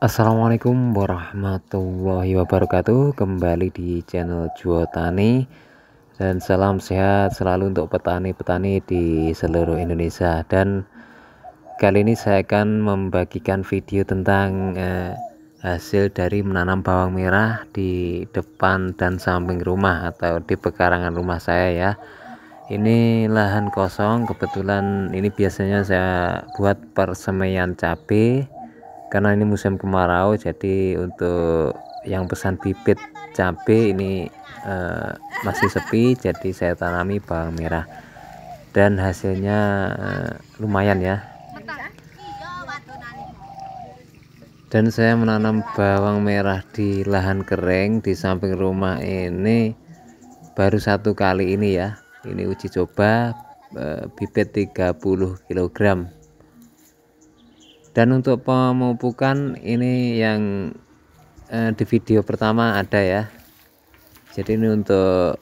Assalamualaikum warahmatullahi wabarakatuh Kembali di channel Tani Dan salam sehat selalu untuk petani-petani di seluruh Indonesia Dan kali ini saya akan membagikan video tentang eh, Hasil dari menanam bawang merah di depan dan samping rumah Atau di pekarangan rumah saya ya ini lahan kosong kebetulan ini biasanya saya buat persemaian cabai karena ini musim kemarau jadi untuk yang pesan bibit cabai ini eh, masih sepi jadi saya tanami bawang merah dan hasilnya eh, lumayan ya dan saya menanam bawang merah di lahan kering di samping rumah ini baru satu kali ini ya ini uji coba eh, bibit 30 kg dan untuk pemupukan ini yang eh, di video pertama ada ya jadi ini untuk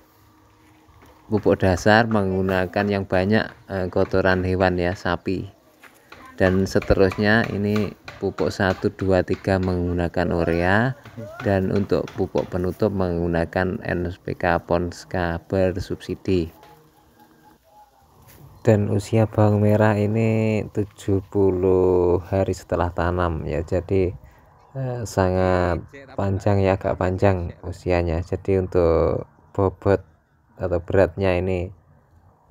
pupuk dasar menggunakan yang banyak eh, kotoran hewan ya sapi dan seterusnya ini pupuk 1 2 3 menggunakan urea dan untuk pupuk penutup menggunakan NPK Ponska bersubsidi dan usia bawang merah ini 70 hari setelah tanam ya jadi eh, sangat panjang ya agak panjang usianya jadi untuk bobot atau beratnya ini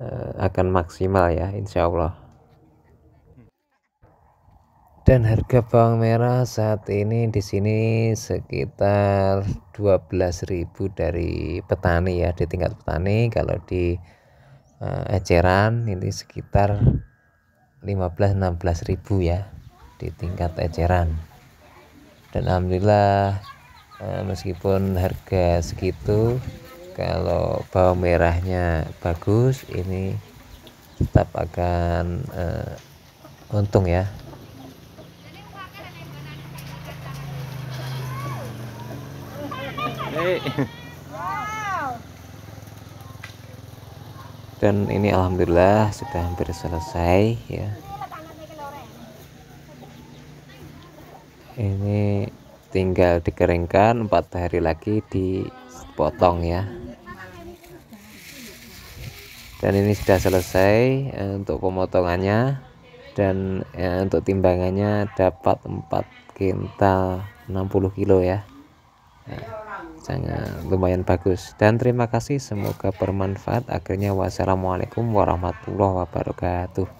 eh, akan maksimal ya Insya Allah dan harga bawang merah saat ini di sini sekitar 12.000 dari petani ya di tingkat petani kalau di uh, eceran ini sekitar 15-16 ribu ya di tingkat eceran dan alhamdulillah uh, meskipun harga segitu kalau bawang merahnya bagus ini tetap akan uh, untung ya Hey. dan ini alhamdulillah sudah hampir selesai ya ini tinggal dikeringkan empat hari lagi dipotong ya dan ini sudah selesai eh, untuk pemotongannya dan ya, untuk timbangannya dapat 4 kintal 60 kilo ya nah sangat lumayan bagus dan terima kasih semoga bermanfaat akhirnya wassalamualaikum warahmatullahi wabarakatuh